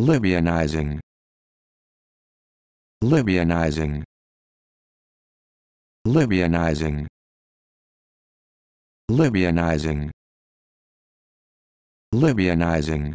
Libyanizing Libyanizing Libyanizing Libyanizing Libyanizing